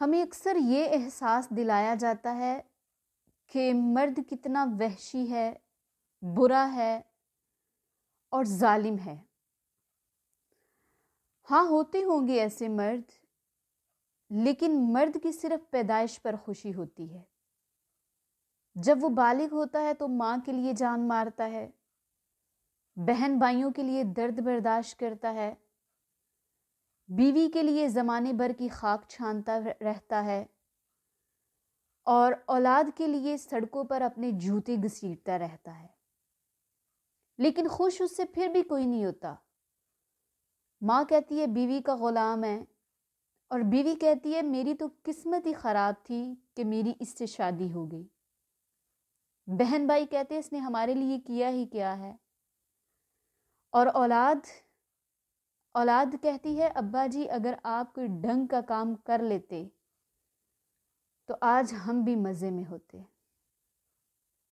हमें अक्सर ये एहसास दिलाया जाता है कि मर्द कितना वहशी है बुरा है और जालिम है हाँ होते होंगे ऐसे मर्द लेकिन मर्द की सिर्फ पैदाइश पर खुशी होती है जब वो बालिग होता है तो माँ के लिए जान मारता है बहन भाइयों के लिए दर्द बर्दाश्त करता है बीवी के लिए ज़माने भर की खाक छानता रहता है और औलाद के लिए सड़कों पर अपने जूते घसीटता रहता है लेकिन खुश उससे फिर भी कोई नहीं होता माँ कहती है बीवी का ग़ुलाम है और बीवी कहती है मेरी तो किस्मत ही ख़राब थी कि मेरी इससे शादी हो गई बहन भाई कहते हैं इसने हमारे लिए किया ही क्या है और औलाद औलाद कहती है अब्बा जी अगर आप कोई ढंग का काम कर लेते तो आज हम भी मज़े में होते